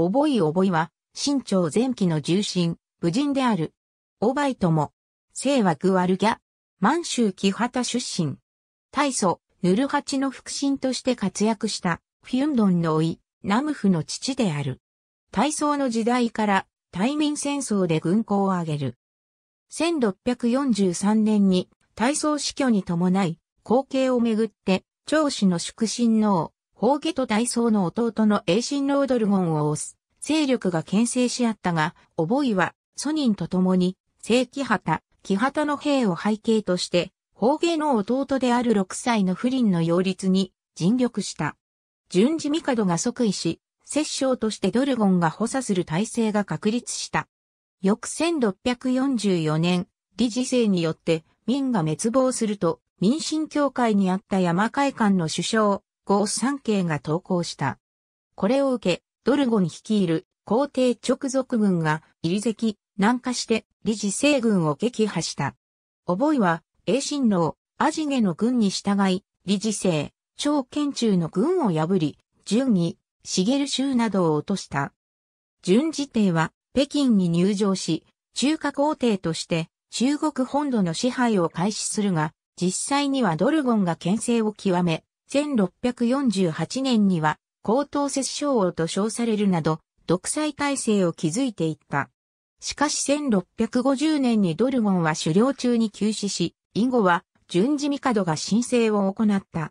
おぼいおぼいは、新朝前期の重臣、武人である。おばいとも、姓はグワルギャ、満州木旗出身。大祖、ヌルハチの腹心として活躍した、フィュンドンの甥、ナムフの父である。大宋の時代から、対民戦争で軍港を挙げる。1643年に、大宋死去に伴い、後継をめぐって、長子の粛親王、ホ家と大僧の弟の英進ロードルゴンを推す、勢力が牽制し合ったが、覚えは、ソニンと共に、正規旗、木旗の兵を背景として、ホ家の弟である6歳の不倫の擁立に尽力した。順次帝が即位し、摂政としてドルゴンが補佐する体制が確立した。翌1644年、理事制によって民が滅亡すると、民進協会にあった山会館の首相、号三系が投降した。これを受け、ドルゴン率いる皇帝直属軍が入り関、南下して理事西軍を撃破した。覚えは、英神郎、アジゲの軍に従い、理事政、超県中の軍を破り、順義、茂州などを落とした。順次帝は北京に入城し、中華皇帝として中国本土の支配を開始するが、実際にはドルゴンが牽制を極め、1648年には、高等摂政王と称されるなど、独裁体制を築いていった。しかし1650年にドルゴンは狩猟中に急死し、以後は順次帝が申請を行った。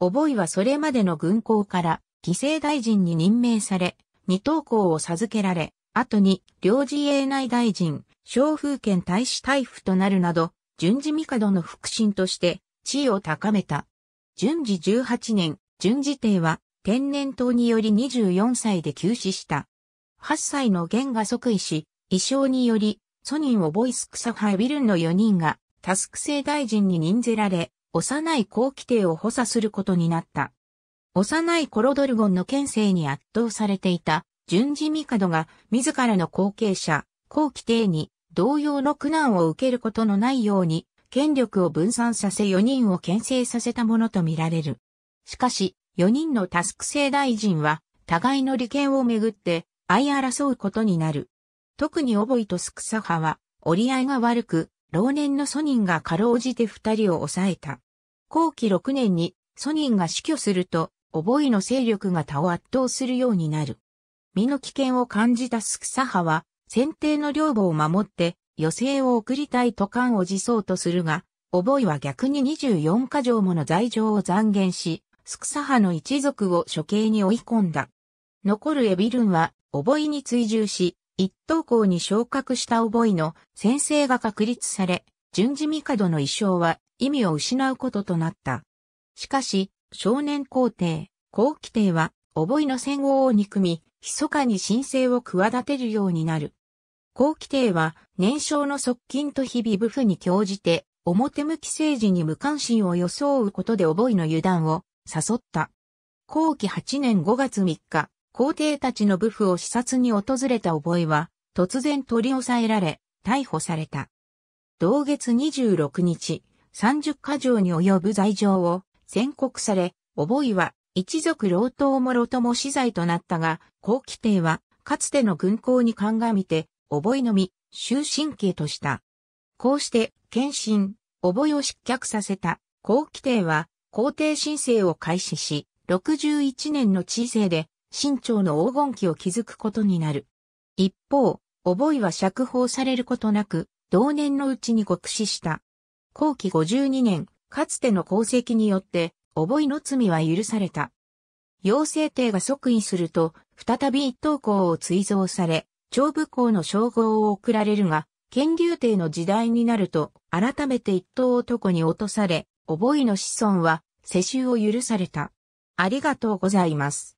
覚えはそれまでの軍港から犠牲大臣に任命され、二等校を授けられ、後に領事営内大臣、小風圏大使大夫となるなど、順次帝の腹心として地位を高めた。順次18年、順次帝は天然痘により24歳で急死した。8歳の元が即位し、衣装により、ソニンをボイスクサハイビルンの4人が、タスク性大臣に任ぜられ、幼い後期帝を補佐することになった。幼いコロドルゴンの県政に圧倒されていた、順次帝が自らの後継者、後期帝に同様の苦難を受けることのないように権力を分散させ4人を牽制させたものとみられる。しかし、4人のタスク制大臣は、互いの利権をめぐって、相争うことになる。特にオボイとスクサハは、折り合いが悪く、老年のソニンがかろうじて二人を抑えた。後期6年にソニンが死去すると、オボイの勢力が他を圧倒するようになる。身の危険を感じたスクサハは、先定の領母を守って、余生を送りたいと漢を辞そうとするが、おぼいは逆に24か条もの罪状を残言し、スクサ派の一族を処刑に追い込んだ。残るエビルンは、おぼいに追従し、一等校に昇格したおぼいの先生が確立され、順次帝の遺装は意味を失うこととなった。しかし、少年皇帝、後期帝は、おぼいの戦後を憎み、密かに神聖を企てるようになる。後期帝は年少の側近と日々武夫に興じて、表向き政治に無関心を装うことで覚えの油断を誘った。後期8年5月3日、皇帝たちの武夫を視察に訪れた覚えは、突然取り押さえられ、逮捕された。同月26日、30箇条に及ぶ罪状を宣告され、覚えは一族老党もろとも死罪となったが、後期帝は、かつての軍港に鑑みて、覚えのみ、終身刑とした。こうして、検診、覚えを失脚させた、高規定は、皇帝申請を開始し、61年の知性で、清朝の黄金期を築くことになる。一方、覚えは釈放されることなく、同年のうちに極死した。後期52年、かつての功績によって、覚えの罪は許された。陽性帝が即位すると、再び一等校を追贈され、長武功の称号を贈られるが、剣竜帝の時代になると、改めて一等男に落とされ、覚えの子孫は、世襲を許された。ありがとうございます。